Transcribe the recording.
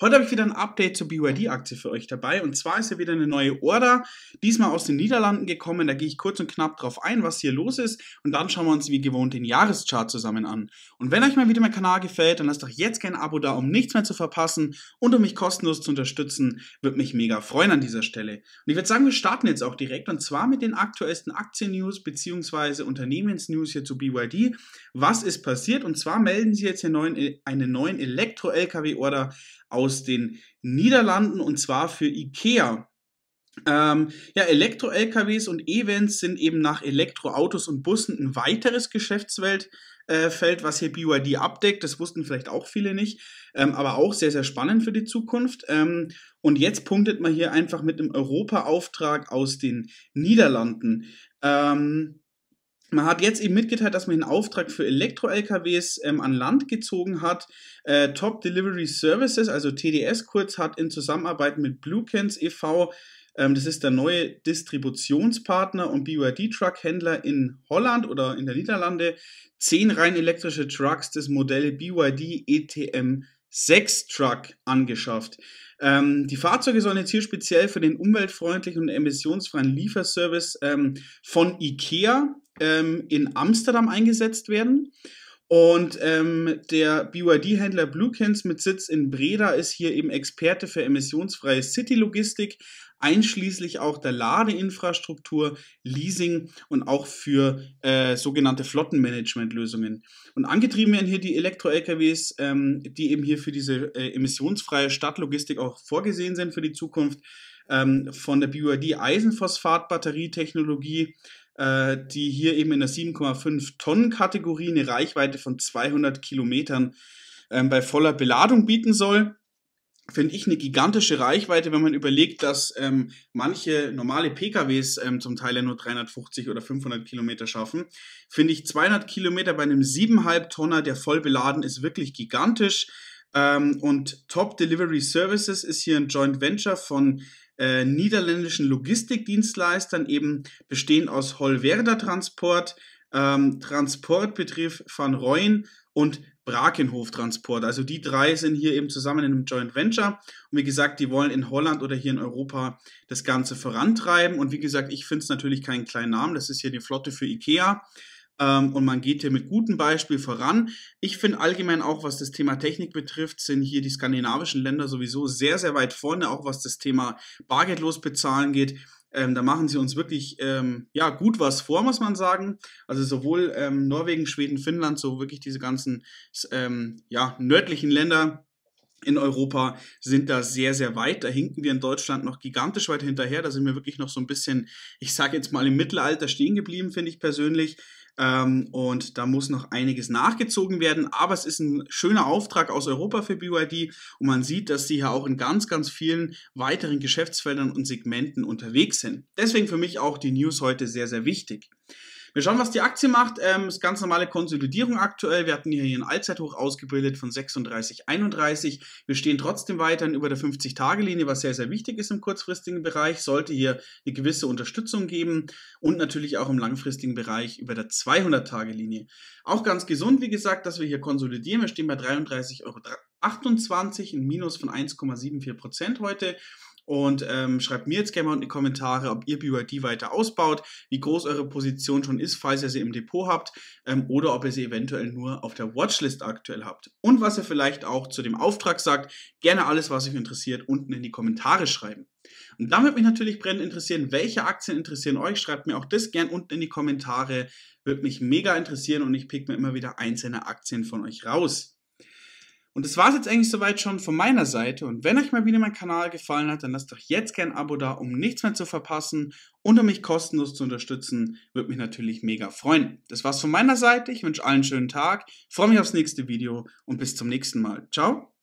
Heute habe ich wieder ein Update zur BYD-Aktie für euch dabei und zwar ist hier wieder eine neue Order, diesmal aus den Niederlanden gekommen. Da gehe ich kurz und knapp drauf ein, was hier los ist und dann schauen wir uns wie gewohnt den Jahreschart zusammen an. Und wenn euch mal wieder mein Kanal gefällt, dann lasst doch jetzt gerne ein Abo da, um nichts mehr zu verpassen und um mich kostenlos zu unterstützen. Würde mich mega freuen an dieser Stelle. Und ich würde sagen, wir starten jetzt auch direkt und zwar mit den aktuellsten Aktien-News bzw. Unternehmens-News hier zu BYD. Was ist passiert? Und zwar melden sie jetzt hier äh, neuen, einen neuen Elektro-LKW-Order aus aus den Niederlanden und zwar für IKEA. Ähm, ja, Elektro-LKWs und E-Vans sind eben nach Elektroautos und Bussen ein weiteres Geschäftsfeld, äh, was hier BYD abdeckt. Das wussten vielleicht auch viele nicht, ähm, aber auch sehr, sehr spannend für die Zukunft. Ähm, und jetzt punktet man hier einfach mit einem Europa-Auftrag aus den Niederlanden. Ähm, man hat jetzt eben mitgeteilt, dass man einen Auftrag für Elektro-LKWs ähm, an Land gezogen hat. Äh, Top Delivery Services, also TDS kurz, hat in Zusammenarbeit mit Bluecans e.V., ähm, das ist der neue Distributionspartner und BYD-Truck-Händler in Holland oder in der Niederlande, zehn rein elektrische Trucks des Modells BYD ETM 6 Truck angeschafft. Ähm, die Fahrzeuge sollen jetzt hier speziell für den umweltfreundlichen und emissionsfreien Lieferservice ähm, von IKEA ähm, in Amsterdam eingesetzt werden. Und ähm, der BYD-Händler Bluekins mit Sitz in Breda ist hier eben Experte für emissionsfreie City-Logistik, einschließlich auch der Ladeinfrastruktur, Leasing und auch für äh, sogenannte Flottenmanagement-Lösungen. Und angetrieben werden hier die Elektro-LKWs, ähm, die eben hier für diese äh, emissionsfreie Stadtlogistik auch vorgesehen sind für die Zukunft, ähm, von der BYD Eisenphosphat-Batterietechnologie äh, die hier eben in der 7,5 Tonnen Kategorie eine Reichweite von 200 Kilometern ähm, bei voller Beladung bieten soll. Finde ich eine gigantische Reichweite, wenn man überlegt, dass ähm, manche normale PKWs ähm, zum Teil ja nur 350 oder 500 Kilometer schaffen. Finde ich 200 Kilometer bei einem 7,5 Tonner, der voll beladen ist, wirklich gigantisch. Ähm, und Top Delivery Services ist hier ein Joint Venture von äh, niederländischen Logistikdienstleistern, eben bestehen aus Holwerder Transport, ähm, Transportbetrieb Van Rooyen und Brakenhof Transport. Also die drei sind hier eben zusammen in einem Joint Venture. Und wie gesagt, die wollen in Holland oder hier in Europa das Ganze vorantreiben. Und wie gesagt, ich finde es natürlich keinen kleinen Namen. Das ist hier die Flotte für IKEA ähm, und man geht hier mit gutem Beispiel voran. Ich finde allgemein auch, was das Thema Technik betrifft, sind hier die skandinavischen Länder sowieso sehr, sehr weit vorne, auch was das Thema bargeldlos bezahlen geht. Ähm, da machen sie uns wirklich ähm, ja, gut was vor, muss man sagen. Also sowohl ähm, Norwegen, Schweden, Finnland, so wirklich diese ganzen ähm, ja, nördlichen Länder in Europa sind da sehr, sehr weit. Da hinken wir in Deutschland noch gigantisch weit hinterher. Da sind wir wirklich noch so ein bisschen, ich sage jetzt mal, im Mittelalter stehen geblieben, finde ich persönlich. Ähm, und da muss noch einiges nachgezogen werden, aber es ist ein schöner Auftrag aus Europa für BYD und man sieht, dass sie ja auch in ganz, ganz vielen weiteren Geschäftsfeldern und Segmenten unterwegs sind. Deswegen für mich auch die News heute sehr, sehr wichtig. Wir schauen, was die Aktie macht. Ähm, ist ganz normale Konsolidierung aktuell. Wir hatten hier einen Allzeithoch ausgebildet von 36,31. Wir stehen trotzdem weiterhin über der 50-Tage-Linie, was sehr, sehr wichtig ist im kurzfristigen Bereich. Sollte hier eine gewisse Unterstützung geben und natürlich auch im langfristigen Bereich über der 200-Tage-Linie. Auch ganz gesund, wie gesagt, dass wir hier konsolidieren. Wir stehen bei 33,30 Euro. 28, ein Minus von 1,74 Prozent heute. Und ähm, schreibt mir jetzt gerne mal in die Kommentare, ob ihr BYD weiter ausbaut, wie groß eure Position schon ist, falls ihr sie im Depot habt, ähm, oder ob ihr sie eventuell nur auf der Watchlist aktuell habt. Und was ihr vielleicht auch zu dem Auftrag sagt, gerne alles, was euch interessiert, unten in die Kommentare schreiben. Und dann würde mich natürlich brennend interessieren, welche Aktien interessieren euch. Schreibt mir auch das gerne unten in die Kommentare. Würde mich mega interessieren und ich pick mir immer wieder einzelne Aktien von euch raus. Und das war es jetzt eigentlich soweit schon von meiner Seite. Und wenn euch mal wieder mein Kanal gefallen hat, dann lasst doch jetzt gern ein Abo da, um nichts mehr zu verpassen und um mich kostenlos zu unterstützen. Würde mich natürlich mega freuen. Das war's von meiner Seite. Ich wünsche allen einen schönen Tag, freue mich aufs nächste Video und bis zum nächsten Mal. Ciao.